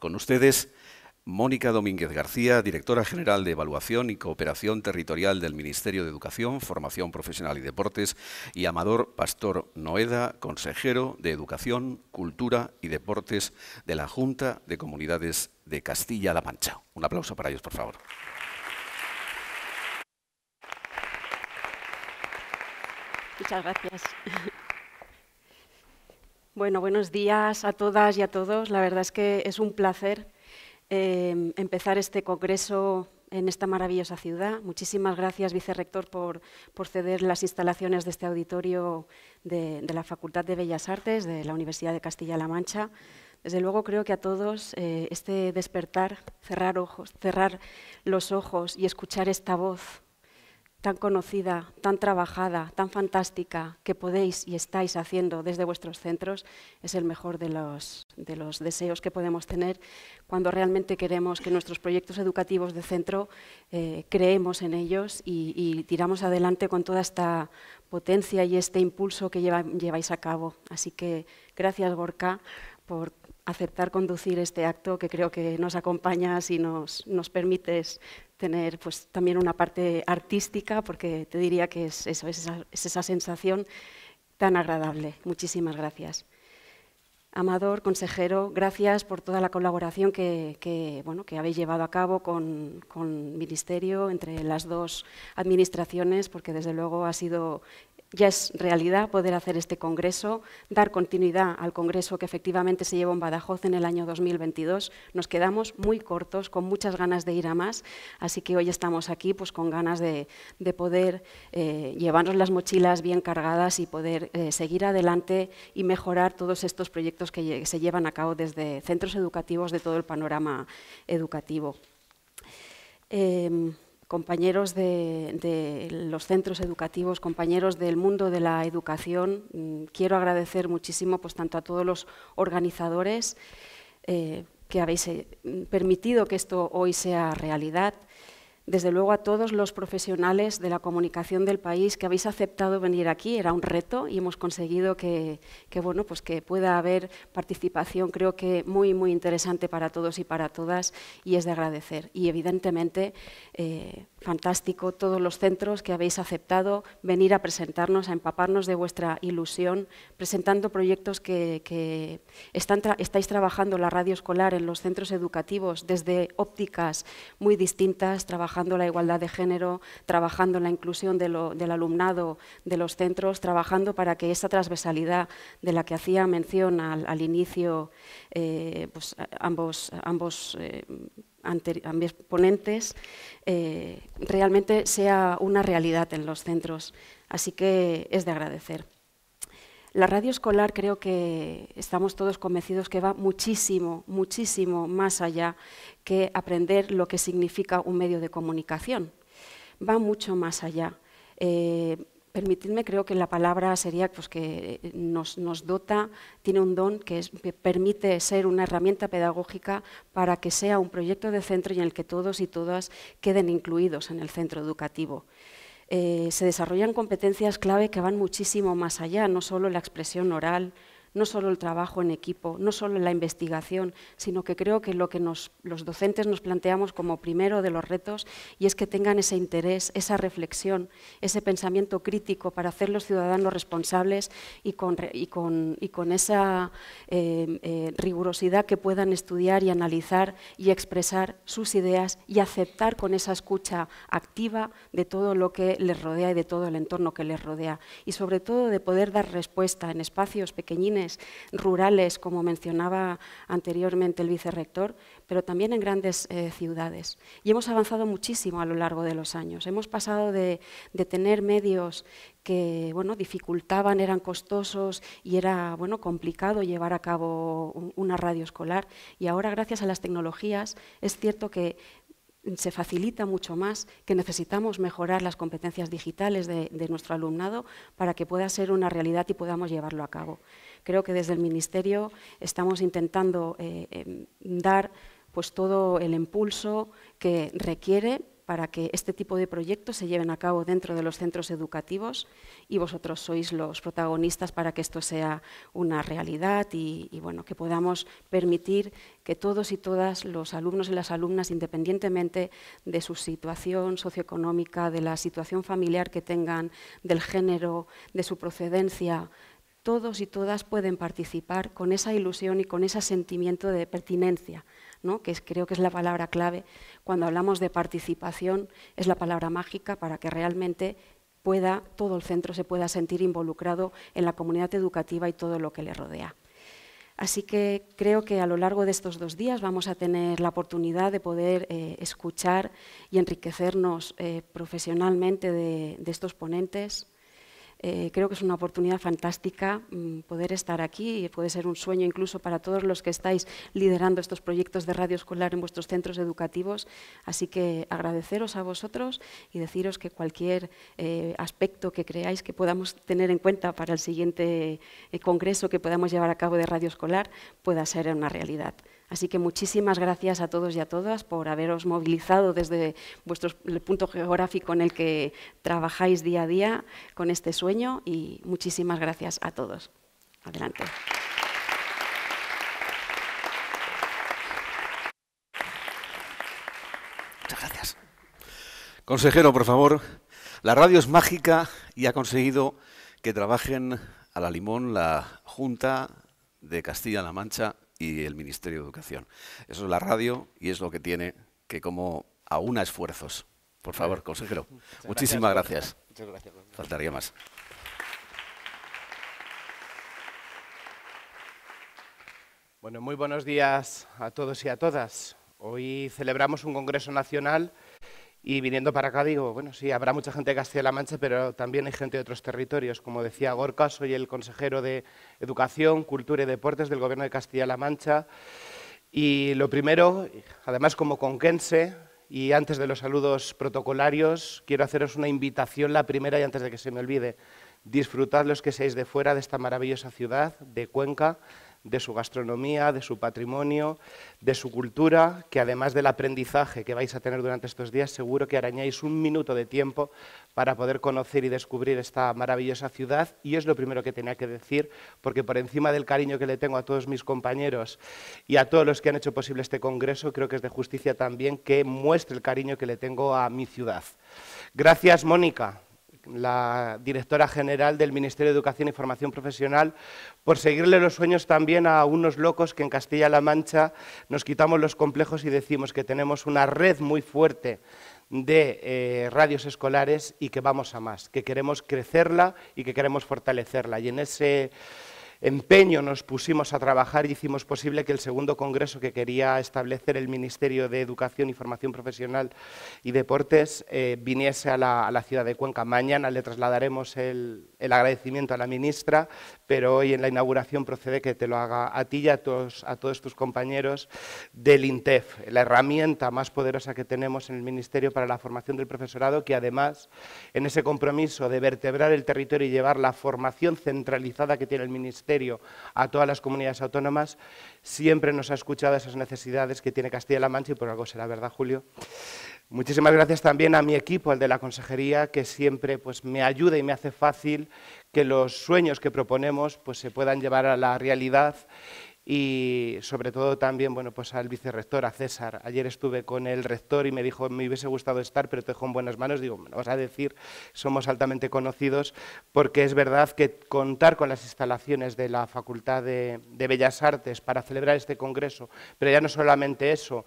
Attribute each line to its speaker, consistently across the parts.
Speaker 1: Con ustedes, Mónica Domínguez García, directora general de Evaluación y Cooperación Territorial del Ministerio de Educación, Formación Profesional y Deportes, y Amador Pastor Noeda, consejero de Educación, Cultura y Deportes de la Junta de Comunidades de Castilla-La Mancha. Un aplauso para ellos, por favor. Muchas gracias. Bueno, buenos días a todas y a todos. La verdad es que es un placer em, empezar este congreso en esta maravillosa ciudad. Muchísimas gracias, vicerrector, por, ceder las instalaciones de este auditorio de, la Facultad de Bellas Artes de la Universidad de Castilla-La Mancha. Desde luego creo que a todos eh, este despertar, cerrar, ojos, cerrar los ojos y escuchar esta voz tan conocida, tan trabajada, tan fantástica que podéis y estáis haciendo desde vuestros centros es el mejor de los, de los deseos que podemos tener cuando realmente queremos que nuestros proyectos educativos de centro eh, creemos en ellos y, tiramos adelante con toda esta potencia y este impulso que lleváis a cabo. Así que gracias, Gorka, por aceptar conducir este acto que creo que nos acompañas y nos, nos permites tener pues, también una parte artística, porque te diría que es esa, esa sensación tan agradable. Muchísimas gracias. Amador, consejero, gracias por toda la colaboración que, bueno, que habéis llevado a cabo con, con, Ministerio, entre las dos administraciones, porque desde luego ha sido ya es realidad poder hacer este congreso, dar continuidad al congreso que efectivamente se llevó en Badajoz en el año 2022. Nos quedamos muy cortos, con muchas ganas de ir a más, así que hoy estamos aquí pues, con ganas de, poder eh, llevarnos las mochilas bien cargadas y poder eh, seguir adelante y mejorar todos estos proyectos que se llevan a cabo desde centros educativos de todo el panorama educativo. Em, compañeros de, los centros educativos, compañeros del mundo de la educación. Mm, quiero agradecer muchísimo pues, tanto a todos los organizadores eh, que habéis eh, permitido que esto hoy sea realidad, desde luego a todos los profesionales de la comunicación del país que habéis aceptado venir aquí. Era un reto y hemos conseguido que, bueno, pues que pueda haber participación, creo que muy, muy interesante para todos y para todas, y es de agradecer. Y evidentemente, eh, fantástico todos los centros que habéis aceptado venir a presentarnos, a empaparnos de vuestra ilusión, presentando proyectos que, estáis trabajando la radio escolar en los centros educativos desde ópticas muy distintas, trabajando la igualdad de género, trabajando la inclusión del alumnado de los centros, trabajando para que esa transversalidad de la que hacía mención al, inicio, eh, pues, ambos, ambos eh, ambos ponentes, eh, realmente sea una realidad en los centros. Así que es de agradecer. La radio escolar creo que estamos todos convencidos que va muchísimo, muchísimo más allá que aprender lo que significa un medio de comunicación. Va mucho más allá. Eh, permitidme, creo que la palabra sería pues, que eh, nos, dota, tiene un don que, permite ser una herramienta pedagógica para que sea un proyecto de centro y en el que todos y todas queden incluidos en el centro educativo. Eh, se desarrollan competencias clave que van muchísimo más allá, no solo la expresión oral, no solo el trabajo en equipo, no solo la investigación, sino que creo que lo que los docentes nos planteamos como primero de los retos y es que tengan ese interés, esa reflexión, ese pensamiento crítico para hacer los ciudadanos responsables y con, y con, esa eh, eh, rigurosidad que puedan estudiar y analizar y expresar sus ideas y aceptar con esa escucha activa de todo lo que les rodea y de todo el entorno que les rodea. Y sobre todo de poder dar respuesta en espacios pequeñines rurales, como mencionaba anteriormente el vicerrector, pero también en grandes eh, ciudades. Y hemos avanzado muchísimo a lo largo de los años. Hemos pasado de, tener medios que bueno, dificultaban, eran costosos y era bueno, complicado llevar a cabo una radio escolar. Y ahora, gracias a las tecnologías, es cierto que se facilita mucho más, que necesitamos mejorar las competencias digitales de, nuestro alumnado para que pueda ser una realidad y podamos llevarlo a cabo. Creo que desde el Ministerio estamos intentando eh, em, dar pues, todo el impulso que requiere para que este tipo de proyectos se lleven a cabo dentro de los centros educativos y vosotros sois los protagonistas para que esto sea una realidad y, bueno, que podamos permitir que todos y todas los alumnos y las alumnas, independientemente de su situación socioeconómica, de la situación familiar que tengan, del género, de su procedencia, todos y todas pueden participar con esa ilusión y con ese sentimiento de pertinencia que creo que es la palabra clave. Cuando hablamos de participación, es la palabra mágica para que realmente todo el centro se pueda sentir involucrado en la comunidad educativa y todo lo que le rodea. Así que creo que a lo largo de estos dos días vamos a tener la oportunidad de poder eh, escuchar y enriquecernos eh, profesionalmente de estos ponentes, eh, creo que es una oportunidad fantástica mm, poder estar aquí y puede ser un sueño incluso para todos los que estáis liderando estos proyectos de radio escolar en vuestros centros educativos. Así que agradeceros a vosotros y deciros que cualquier eh, aspecto que creáis que podamos tener en cuenta para el siguiente eh, congreso que podamos llevar a cabo de radio escolar pueda ser una realidad. Así que muchísimas gracias a todos y a todas por haberos movilizado desde vuestro el punto geográfico en el que trabajáis día a día con este sueño y muchísimas gracias a todos.
Speaker 2: Adelante. Muchas gracias. Consejero, por favor, la radio es mágica y ha conseguido que trabajen a la limón
Speaker 1: la Junta de Castilla-La Mancha y el Ministerio de Educación. Eso es la radio y es lo que tiene que como aúna esfuerzos. Por favor, consejero. Muchísimas gracias. gracias. Muchas gracias. Faltaría más.
Speaker 2: Bueno, muy buenos días a todos y a todas. Hoy celebramos un Congreso Nacional y viniendo para acá digo, bueno, sí, habrá mucha gente de Castilla-La Mancha, pero también hay gente de otros territorios. Como decía Gorka, soy el consejero de Educación, Cultura y Deportes del Gobierno de Castilla-La Mancha. Y lo primero, además como conquense, y antes de los saludos protocolarios, quiero haceros una invitación, la primera y antes de que se me olvide. Disfrutad los que seáis de fuera de esta maravillosa ciudad, de Cuenca, de su gastronomía, de su patrimonio, de su cultura, que además del aprendizaje que vais a tener durante estos días, seguro que arañáis un minuto de tiempo para poder conocer y descubrir esta maravillosa ciudad. Y es lo primero que tenía que decir, porque por encima del cariño que le tengo a todos mis compañeros y a todos los que han hecho posible este Congreso, creo que es de justicia también que muestre el cariño que le tengo a mi ciudad. Gracias, Mónica la directora general del Ministerio de Educación y Formación Profesional, por seguirle los sueños también a unos locos que en Castilla-La Mancha nos quitamos los complejos y decimos que tenemos una red muy fuerte de eh, radios escolares y que vamos a más, que queremos crecerla y que queremos fortalecerla. Y en ese empeño nos pusimos a trabajar y hicimos posible que el segundo congreso que quería establecer el Ministerio de Educación y Formación Profesional y Deportes eh, viniese a la, ciudad de Cuenca. Mañana le trasladaremos el agradecimiento a la ministra, pero hoy en la inauguración procede que te lo haga a ti y a todos, a todos tus compañeros del INTEF, la herramienta más poderosa que tenemos en el Ministerio para la formación del profesorado, que además en ese compromiso de vertebrar el territorio y llevar la formación centralizada que tiene el Ministerio a todas las comunidades autónomas, siempre nos ha escuchado esas necesidades que tiene Castilla-La Mancha y por algo será verdad, Julio. Muchísimas gracias también a mi equipo, al de la consejería, que siempre pues, me ayuda y me hace fácil que los sueños que proponemos pues, se puedan llevar a la realidad y sobre todo también bueno, pues al vicerrector, a César. Ayer estuve con el rector y me dijo, me hubiese gustado estar, pero te dejo en buenas manos. Digo, me vas a decir, somos altamente conocidos, porque es verdad que contar con las instalaciones de la Facultad de Bellas Artes para celebrar este congreso, pero ya no solamente eso,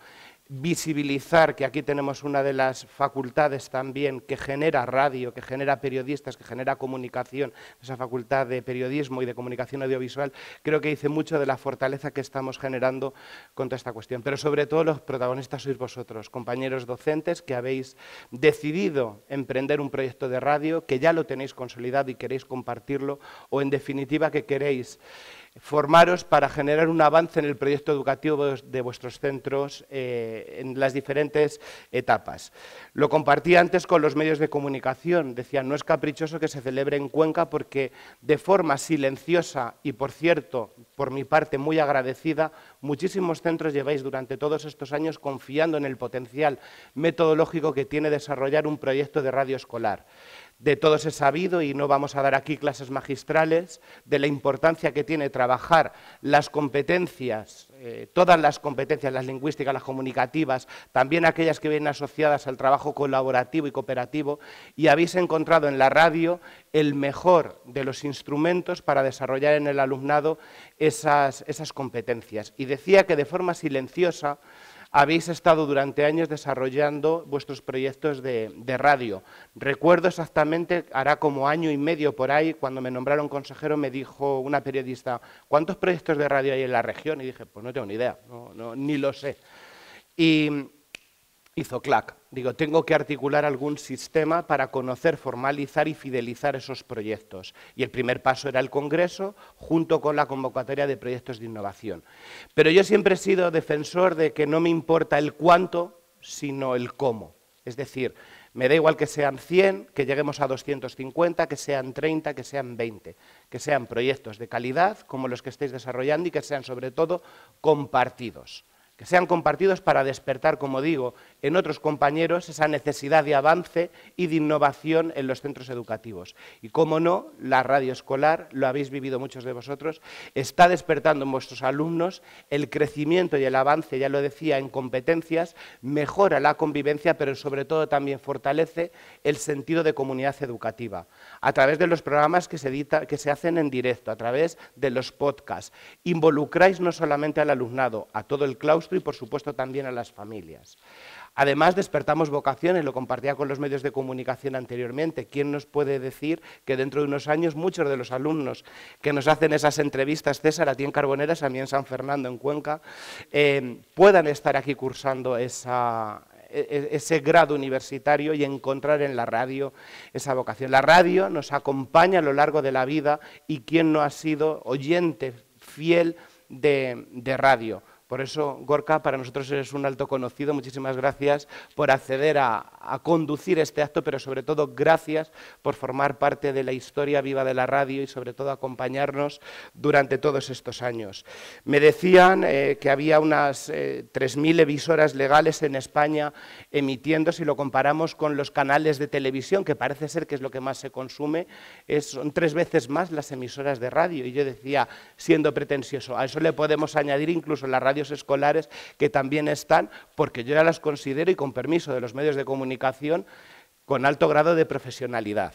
Speaker 2: visibilizar que aquí tenemos una de las facultades también que genera radio, que genera periodistas, que genera comunicación, esa facultad de periodismo y de comunicación audiovisual, creo que dice mucho de la fortaleza que estamos generando con toda esta cuestión. Pero sobre todo los protagonistas sois vosotros, compañeros docentes que habéis decidido emprender un proyecto de radio, que ya lo tenéis consolidado y queréis compartirlo, o en definitiva que queréis formaros para generar un avance en el proyecto educativo de vuestros centros eh, en las diferentes etapas. Lo compartí antes con los medios de comunicación, decían, no es caprichoso que se celebre en Cuenca porque de forma silenciosa y, por cierto, por mi parte muy agradecida, muchísimos centros lleváis durante todos estos años confiando en el potencial metodológico que tiene desarrollar un proyecto de radio escolar de todos es sabido y no vamos a dar aquí clases magistrales de la importancia que tiene trabajar las competencias, eh, todas las competencias, las lingüísticas, las comunicativas, también aquellas que vienen asociadas al trabajo colaborativo y cooperativo, y habéis encontrado en la radio el mejor de los instrumentos para desarrollar en el alumnado esas competencias. Y decía que de forma silenciosa habéis estado durante años desarrollando vuestros proyectos de, radio. Recuerdo exactamente, hará como año y medio por ahí, cuando me nombraron consejero, me dijo una periodista, ¿cuántos proyectos de radio hay en la región? Y dije, pues no tengo ni idea, ni lo sé. Y hizo clac. Digo, tengo que articular algún sistema para conocer, formalizar y fidelizar esos proyectos. Y el primer paso era el Congreso, junto con la convocatoria de proyectos de innovación. Pero yo siempre he sido defensor de que no me importa el cuánto, sino el cómo. Es decir, me da igual que sean 100, que lleguemos a 250, que sean 30, que sean 20, que sean proyectos de calidad como los que estáis desarrollando y que sean sobre todo compartidos que sean compartidos para despertar, como digo, en otros compañeros esa necesidad de avance y de innovación en los centros educativos. Y como no, la radio escolar, lo habéis vivido muchos de vosotros, está despertando en vuestros alumnos el crecimiento y el avance, ya lo decía, en competencias, mejora la convivencia, pero sobre todo también fortalece el sentido de comunidad educativa, a través de los programas que se, que se hacen en directo, a través de los podcasts. Involucráis no solamente al alumnado, a todo el claustro, y, por supuesto, también a las familias. Además, despertamos vocaciones, lo compartía con los medios de comunicación anteriormente. ¿Quién nos puede decir que dentro de unos años muchos de los alumnos que nos hacen esas entrevistas, César, a en Carboneras, a mí en San Fernando, en Cuenca, eh, puedan estar aquí cursando e, e, ese grado universitario y encontrar en la radio esa vocación. La radio nos acompaña a lo largo de la vida y quien no ha sido oyente fiel de radio. Por eso, Gorka, para nosotros eres un alto conocido. Muchísimas gracias por acceder a, conducir este acto, pero sobre todo gracias por formar parte de la historia viva de la radio y sobre todo acompañarnos durante todos estos años. Me decían eh, que había unas 3.000 eh, emisoras legales en España emitiendo, si lo comparamos con los canales de televisión, que parece ser que es lo que más se consume, son tres veces más las emisoras de radio. Y yo decía, siendo pretencioso, a eso le podemos añadir incluso la radio escolares que también están, porque yo ya las considero, y con permiso de los medios de comunicación, con alto grado de profesionalidad.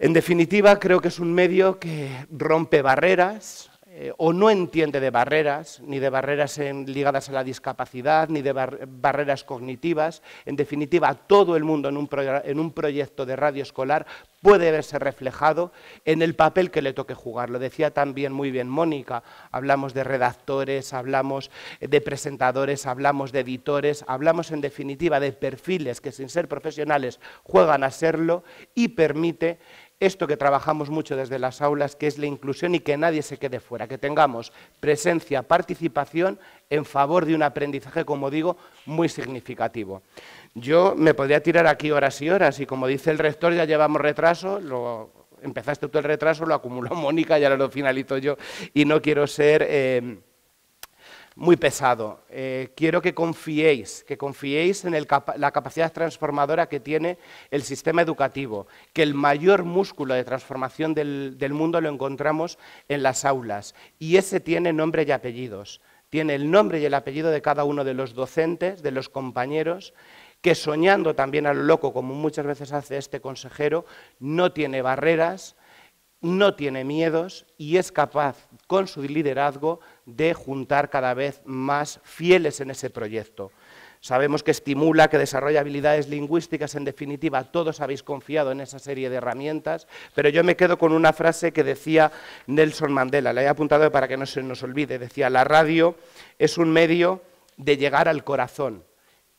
Speaker 2: En definitiva, creo que es un medio que rompe barreras, eh, o no entiende de barreras, ni de barreras ligadas a la discapacidad, ni de barreras cognitivas. En definitiva, todo el mundo en un, en un, proyecto de radio escolar puede verse reflejado en el papel que le toque jugar. Lo decía también muy bien Mónica, hablamos de redactores, hablamos de presentadores, hablamos de editores, hablamos en definitiva de perfiles que sin ser profesionales juegan a serlo y permite esto que trabajamos mucho desde las aulas, que es la inclusión y que nadie se quede fuera, que tengamos presencia, participación en favor de un aprendizaje, como digo, muy significativo. Yo me podría tirar aquí horas y horas y como dice el rector ya llevamos retraso, lo, empezaste tú el retraso, lo acumuló Mónica, ya lo finalizo yo y no quiero ser... Eh, muy pesado. Eh, quiero que confiéis, que confiéis en la capacidad transformadora que tiene el sistema educativo, que el mayor músculo de transformación del, del mundo lo encontramos en las aulas y ese tiene nombre y apellidos. Tiene el nombre y el apellido de cada uno de los docentes, de los compañeros, que soñando también a lo loco, como muchas veces hace este consejero, no tiene barreras, no tiene miedos y es capaz, con su liderazgo, de juntar cada vez más fieles en ese proyecto. Sabemos que estimula, que desarrolla habilidades lingüísticas, en definitiva, todos habéis confiado en esa serie de herramientas, pero yo me quedo con una frase que decía Nelson Mandela, la he apuntado para que no se nos olvide, decía, la radio es un medio de llegar al corazón,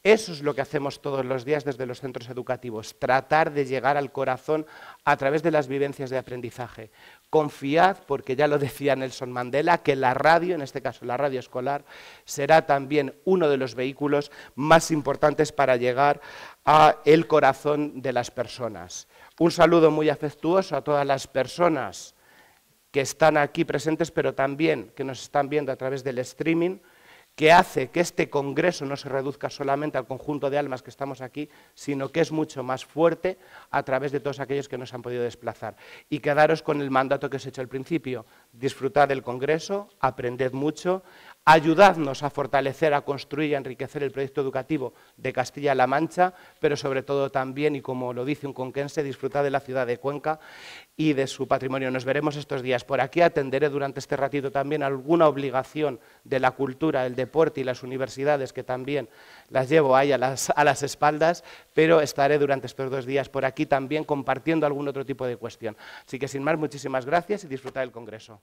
Speaker 2: eso es lo que hacemos todos los días desde los centros educativos, tratar de llegar al corazón a través de las vivencias de aprendizaje. Confiad, porque ya lo decía Nelson Mandela, que la radio, en este caso la radio escolar, será también uno de los vehículos más importantes para llegar al corazón de las personas. Un saludo muy afectuoso a todas las personas que están aquí presentes, pero también que nos están viendo a través del streaming que hace que este Congreso no se reduzca solamente al conjunto de almas que estamos aquí, sino que es mucho más fuerte a través de todos aquellos que nos han podido desplazar. Y quedaros con el mandato que os he hecho al principio, disfrutad del Congreso, aprended mucho, ayudadnos a fortalecer, a construir y a enriquecer el proyecto educativo de Castilla-La Mancha, pero sobre todo también, y como lo dice un conquense, disfrutar de la ciudad de Cuenca y de su patrimonio. Nos veremos estos días por aquí. Atenderé durante este ratito también alguna obligación de la cultura, el deporte y las universidades, que también las llevo ahí a las, espaldas, pero estaré durante estos dos días por aquí también compartiendo algún otro tipo de cuestión. Así que sin más, muchísimas gracias y disfrutar del Congreso.